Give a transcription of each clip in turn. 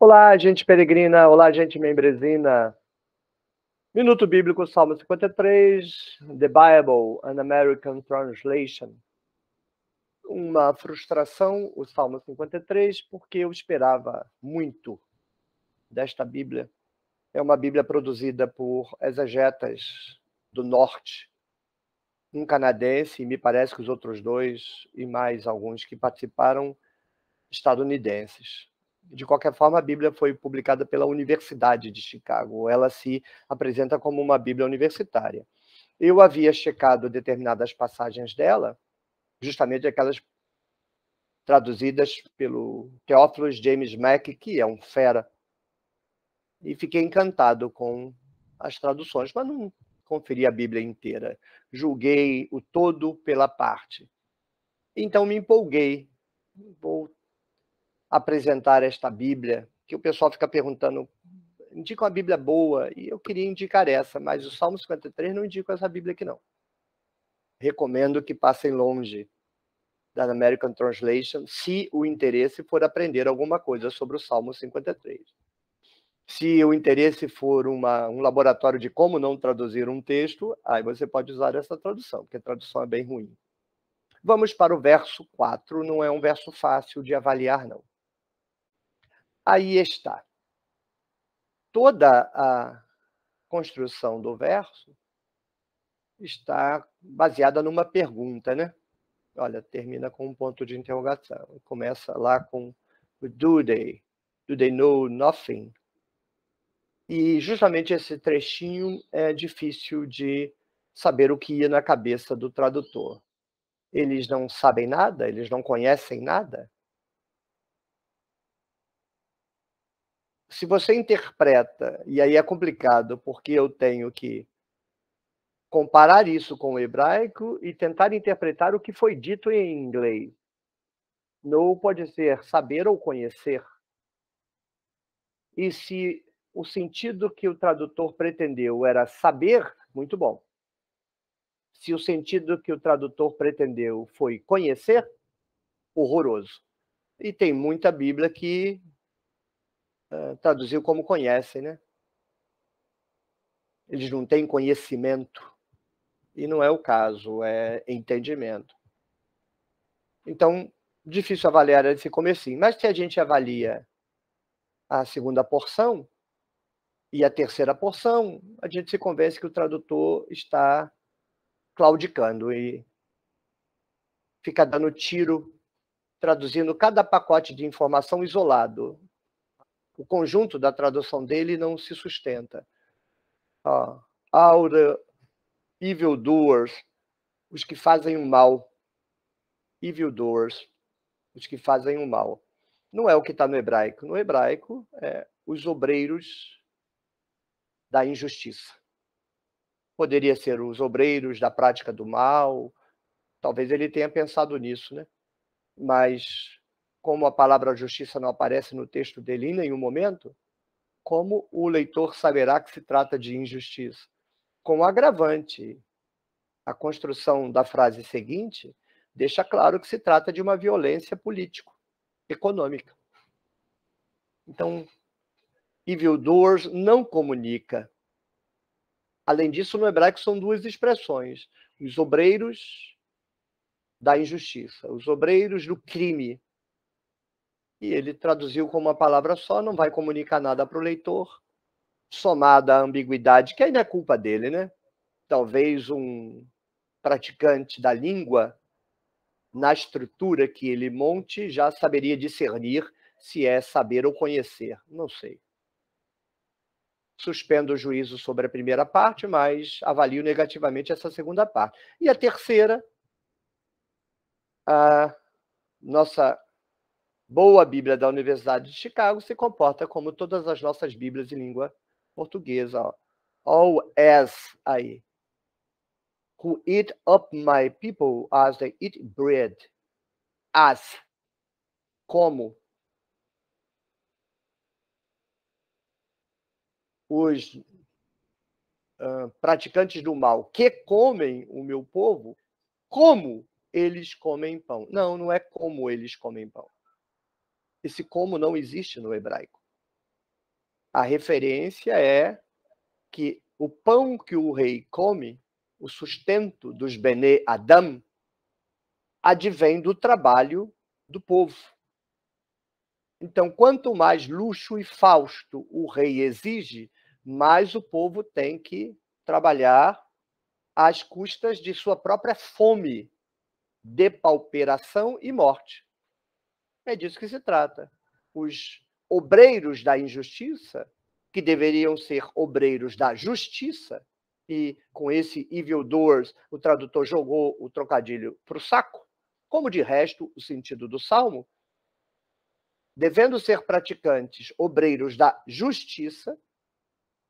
Olá, gente peregrina, olá, gente membresina. Minuto Bíblico, Salmo 53, The Bible, An American Translation. Uma frustração, o Salmo 53, porque eu esperava muito desta Bíblia. É uma Bíblia produzida por exegetas do norte, um canadense, e me parece que os outros dois, e mais alguns que participaram, estadunidenses de qualquer forma, a Bíblia foi publicada pela Universidade de Chicago. Ela se apresenta como uma Bíblia universitária. Eu havia checado determinadas passagens dela, justamente aquelas traduzidas pelo Theophilus James Mack, que é um fera, e fiquei encantado com as traduções, mas não conferi a Bíblia inteira. Julguei o todo pela parte. Então me empolguei. voltei apresentar esta Bíblia, que o pessoal fica perguntando, indica uma Bíblia boa, e eu queria indicar essa, mas o Salmo 53 não indica essa Bíblia aqui não. Recomendo que passem longe da American Translation, se o interesse for aprender alguma coisa sobre o Salmo 53. Se o interesse for uma, um laboratório de como não traduzir um texto, aí você pode usar essa tradução, porque a tradução é bem ruim. Vamos para o verso 4, não é um verso fácil de avaliar, não aí está. Toda a construção do verso está baseada numa pergunta, né? Olha, termina com um ponto de interrogação. Começa lá com do they? Do they know nothing? E justamente esse trechinho é difícil de saber o que ia na cabeça do tradutor. Eles não sabem nada? Eles não conhecem nada? se você interpreta, e aí é complicado, porque eu tenho que comparar isso com o hebraico e tentar interpretar o que foi dito em inglês. Não pode ser saber ou conhecer. E se o sentido que o tradutor pretendeu era saber, muito bom. Se o sentido que o tradutor pretendeu foi conhecer, horroroso. E tem muita Bíblia que eh, traduziu como conhecem, né? Eles não têm conhecimento. E não é o caso, é entendimento. Então, difícil avaliar esse comecinho. Mas se a gente avalia a segunda porção e a terceira porção, a gente se convence que o tradutor está claudicando e fica dando tiro, traduzindo cada pacote de informação isolado o conjunto da tradução dele não se sustenta. Ah, Aura, evil doers, os que fazem o mal. Evil doers, os que fazem o mal. Não é o que está no hebraico. No hebraico, é os obreiros da injustiça. Poderia ser os obreiros da prática do mal. Talvez ele tenha pensado nisso, né? Mas como a palavra justiça não aparece no texto dele em nenhum momento, como o leitor saberá que se trata de injustiça? Com o agravante, a construção da frase seguinte deixa claro que se trata de uma violência político-econômica. Então, evil doers não comunica. Além disso, no hebraico são duas expressões: os obreiros da injustiça, os obreiros do crime, e ele traduziu com uma palavra só, não vai comunicar nada para o leitor, somada à ambiguidade, que ainda é culpa dele, né? Talvez um praticante da língua, na estrutura que ele monte, já saberia discernir se é saber ou conhecer, não sei. Suspendo o juízo sobre a primeira parte, mas avalio negativamente essa segunda parte. E a terceira, a nossa Boa Bíblia da Universidade de Chicago se comporta como todas as nossas Bíblias em língua portuguesa. Ó. All as aí. Who eat up my people as they eat bread. As. Como. Os uh, praticantes do mal que comem o meu povo, como eles comem pão. Não, não é como eles comem pão. Esse como não existe no hebraico. A referência é que o pão que o rei come, o sustento dos Bene Adam, advém do trabalho do povo. Então, quanto mais luxo e fausto o rei exige, mais o povo tem que trabalhar às custas de sua própria fome, depauperação e morte. É disso que se trata. Os obreiros da injustiça, que deveriam ser obreiros da justiça, e com esse evil doors o tradutor jogou o trocadilho para o saco, como de resto o sentido do salmo, devendo ser praticantes obreiros da justiça,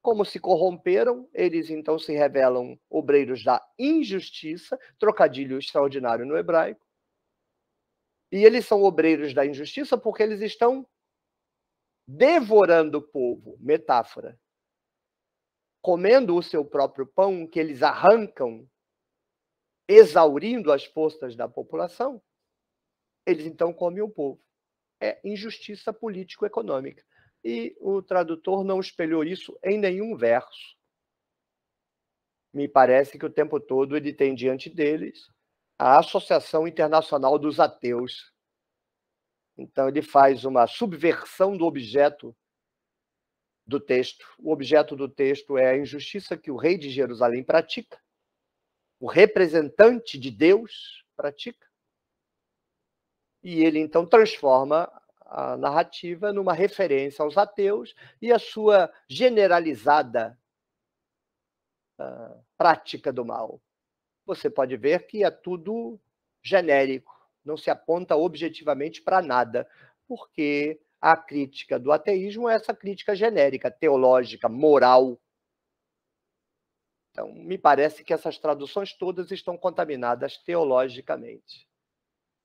como se corromperam, eles então se revelam obreiros da injustiça, trocadilho extraordinário no hebraico, e eles são obreiros da injustiça porque eles estão devorando o povo metáfora comendo o seu próprio pão, que eles arrancam, exaurindo as forças da população, eles então comem o povo. É injustiça político-econômica. E o tradutor não espelhou isso em nenhum verso. Me parece que o tempo todo ele tem diante deles a Associação Internacional dos Ateus. Então, ele faz uma subversão do objeto do texto. O objeto do texto é a injustiça que o rei de Jerusalém pratica, o representante de Deus pratica. E ele, então, transforma a narrativa numa referência aos ateus e a sua generalizada uh, prática do mal você pode ver que é tudo genérico, não se aponta objetivamente para nada, porque a crítica do ateísmo é essa crítica genérica, teológica, moral. Então, me parece que essas traduções todas estão contaminadas teologicamente.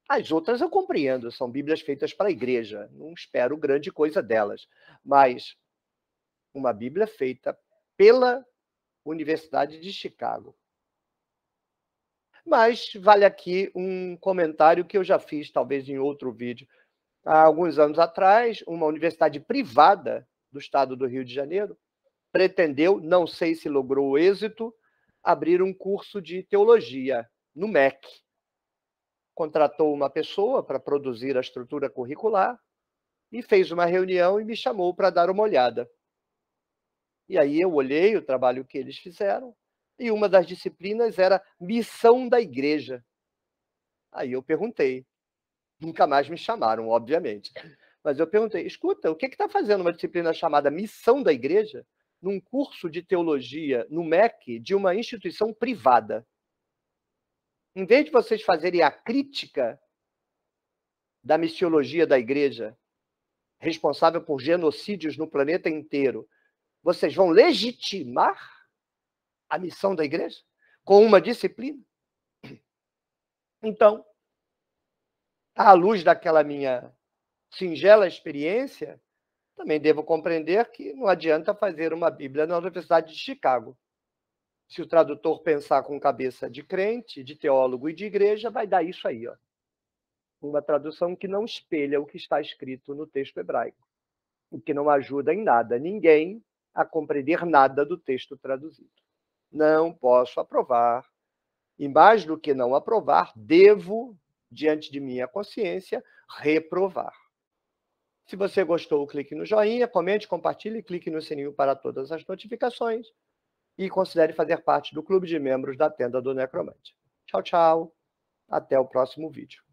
As outras eu compreendo, são Bíblias feitas para a igreja, não espero grande coisa delas, mas uma Bíblia feita pela Universidade de Chicago, mas vale aqui um comentário que eu já fiz, talvez em outro vídeo. Há alguns anos atrás, uma universidade privada do estado do Rio de Janeiro pretendeu, não sei se logrou êxito, abrir um curso de teologia no MEC. Contratou uma pessoa para produzir a estrutura curricular e fez uma reunião e me chamou para dar uma olhada. E aí eu olhei o trabalho que eles fizeram, e uma das disciplinas era missão da igreja. Aí eu perguntei. Nunca mais me chamaram, obviamente. Mas eu perguntei: escuta, o que é está fazendo uma disciplina chamada missão da igreja num curso de teologia no MEC de uma instituição privada? Em vez de vocês fazerem a crítica da missiologia da igreja, responsável por genocídios no planeta inteiro, vocês vão legitimar a missão da igreja? Com uma disciplina? Então, à luz daquela minha singela experiência, também devo compreender que não adianta fazer uma Bíblia na Universidade de Chicago. Se o tradutor pensar com cabeça de crente, de teólogo e de igreja, vai dar isso aí, ó. Uma tradução que não espelha o que está escrito no texto hebraico, o que não ajuda em nada ninguém a compreender nada do texto traduzido não posso aprovar. E mais do que não aprovar, devo, diante de minha consciência, reprovar. Se você gostou, clique no joinha, comente, compartilhe, clique no sininho para todas as notificações e considere fazer parte do clube de membros da Tenda do Necromante. Tchau, tchau. Até o próximo vídeo.